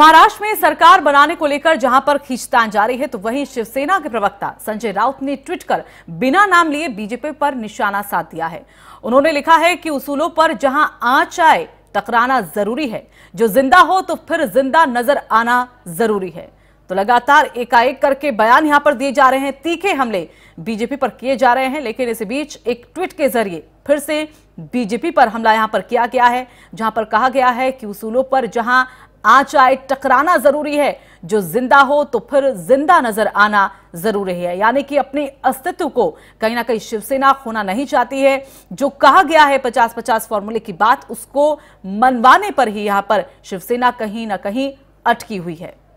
महाराष्ट्र में सरकार बनाने को लेकर जहां पर खींचतान जारी है तो वहीं शिवसेना के प्रवक्ता संजय राउत ने ट्वीट कर बिना नाम लिए बीजेपी पर निशाना साध दिया है उन्होंने लिखा है कि उसूलों पर जहां आंच आए टकराना जरूरी है जो जिंदा हो तो फिर जिंदा नजर आना जरूरी है तो लगातार एकाएक करके बयान यहां पर दिए जा रहे हैं तीखे हमले बीजेपी पर किए जा रहे हैं लेकिन इस बीच एक ट्वीट के जरिए फिर से बीजेपी पर हमला यहां पर किया गया है जहां पर कहा गया है कि उसूलों पर जहां आंच आए टकराना जरूरी है जो जिंदा हो तो फिर जिंदा नजर आना जरूरी है यानी कि अपने अस्तित्व को कहीं ना कहीं शिवसेना खोना नहीं चाहती है जो कहा गया है पचास पचास फॉर्मूले की बात उसको मनवाने पर ही यहां पर शिवसेना कहीं ना कहीं अटकी हुई है